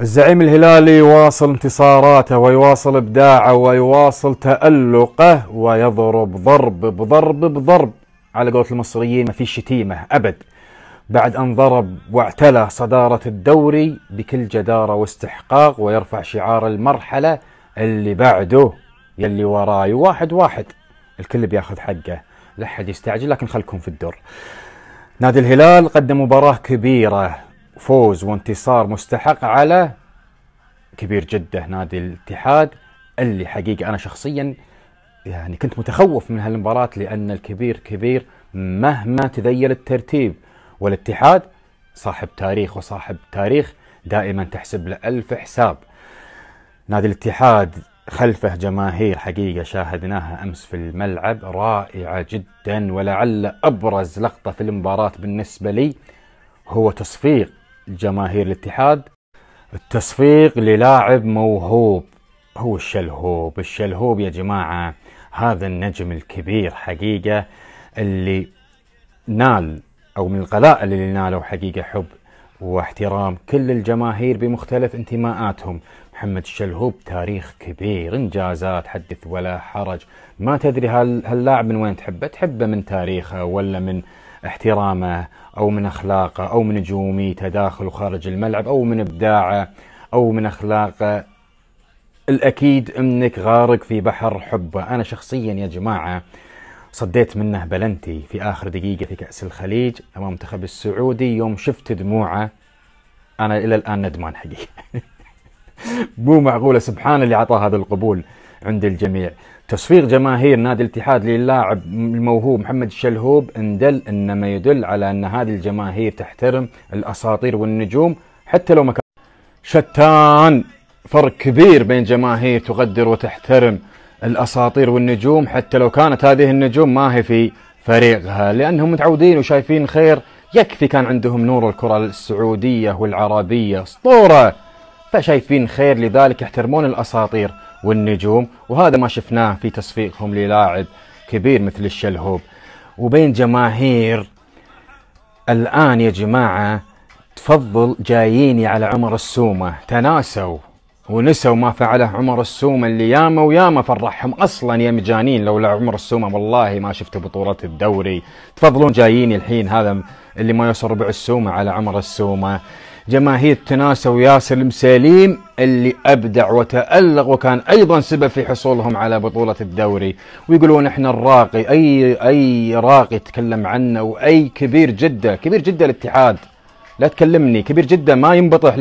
الزعيم الهلالي يواصل انتصاراته ويواصل ابداعه ويواصل تألقه ويضرب ضرب بضرب بضرب على قولة المصريين ما في شتيمة أبد بعد أن ضرب واعتلى صدارة الدوري بكل جدارة واستحقاق ويرفع شعار المرحلة اللي بعده يلي وراي واحد واحد الكل بياخذ حقه لا حد يستعجل لكن خلكم في الدور نادي الهلال قدم مباراة كبيرة فوز وانتصار مستحق على كبير جدة نادي الاتحاد اللي حقيقة أنا شخصيا يعني كنت متخوف من هالمباراة لأن الكبير كبير مهما تذيل الترتيب والاتحاد صاحب تاريخ وصاحب تاريخ دائما تحسب له ألف حساب نادي الاتحاد خلفه جماهير حقيقة شاهدناها أمس في الملعب رائعة جدا ولعل أبرز لقطة في المباراة بالنسبة لي هو تصفيق جماهير الاتحاد التصفيق للاعب موهوب هو الشلهوب الشلهوب يا جماعة هذا النجم الكبير حقيقة اللي نال أو من القلائل اللي نالوا حقيقة حب واحترام كل الجماهير بمختلف انتماءاتهم محمد الشلهوب تاريخ كبير انجازات حدث ولا حرج ما تدري هاللاعب من وين تحبه تحبه من تاريخه ولا من احترامه أو من أخلاقه أو من نجوميته داخل وخارج الملعب أو من إبداعه أو من أخلاقه الأكيد أنك غارق في بحر حبه أنا شخصيا يا جماعة صديت منه بلنتي في آخر دقيقة في كأس الخليج أمام المنتخب السعودي يوم شفت دموعه أنا إلى الآن ندمان حقيقة مو معقولة سبحان اللي أعطاه هذا القبول عند الجميع تصفيق جماهير نادي الاتحاد للاعب الموهوب محمد الشلهوب اندل انما يدل على ان هذه الجماهير تحترم الاساطير والنجوم حتى لو ما كان شتان فرق كبير بين جماهير تقدر وتحترم الاساطير والنجوم حتى لو كانت هذه النجوم ما هي في فريقها لانهم متعودين وشايفين خير يكفي كان عندهم نور الكره السعوديه والعربيه اسطوره فشايفين خير لذلك يحترمون الاساطير والنجوم وهذا ما شفناه في تصفيقهم للاعب كبير مثل الشلهوب وبين جماهير الآن يا جماعة تفضل جاييني على عمر السومة تناسوا ونسوا ما فعله عمر السومة اللي ياما وياما فرحهم أصلا يا مجانين لولا عمر السومة والله ما شفت بطولة الدوري تفضلون جاييني الحين هذا اللي ما يوصل ربع السومة على عمر السومة جماهير تناسى وياسر مساليم اللي أبدع وتألق وكان أيضا سبب في حصولهم على بطولة الدوري ويقولون إحنا الراقي أي أي راقي تكلم عنه وأي كبير جدة كبير جدة الاتحاد لا تكلمني كبير جدة ما ينبطح